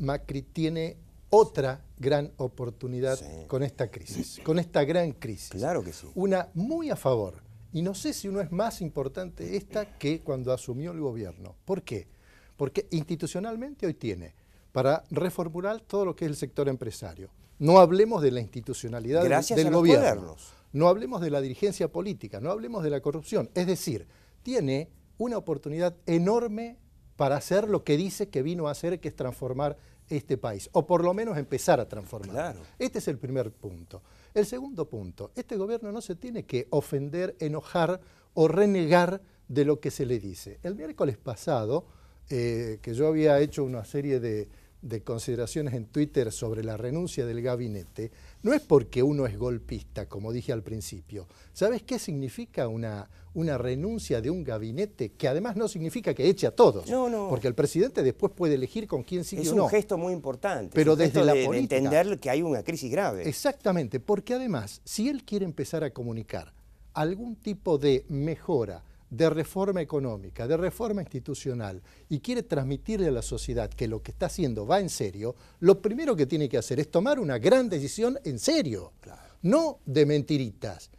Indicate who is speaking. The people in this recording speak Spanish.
Speaker 1: Macri tiene otra gran oportunidad con esta crisis, con esta gran crisis. Claro que sí. Una muy a favor. Y no sé si uno es más importante esta que cuando asumió el gobierno. ¿Por qué? Porque institucionalmente hoy tiene para reformular todo lo que es el sector empresario. No hablemos de la institucionalidad del gobierno. No hablemos de la dirigencia política, no hablemos de la corrupción. Es decir, tiene una oportunidad enorme para hacer lo que dice que vino a hacer, que es transformar este país, o por lo menos empezar a transformarlo. Este es el primer punto. El segundo punto, este gobierno no se tiene que ofender, enojar o renegar de lo que se le dice. El miércoles pasado, eh, que yo había hecho una serie de, de consideraciones en Twitter sobre la renuncia del gabinete, no es porque uno es golpista, como dije al principio. ¿Sabes qué significa una, una renuncia de un gabinete que además no significa que eche a todos? No, no. Porque el presidente después puede elegir con quién sigue es Es un gesto
Speaker 2: muy importante. Pero desde la política. entender que hay una crisis grave.
Speaker 1: Exactamente, porque además, si él quiere empezar a comunicar algún tipo de mejora, de reforma económica, de reforma institucional y quiere transmitirle a la sociedad que lo que está haciendo va en serio, lo primero que tiene que hacer es tomar una gran decisión en serio, no de mentiritas.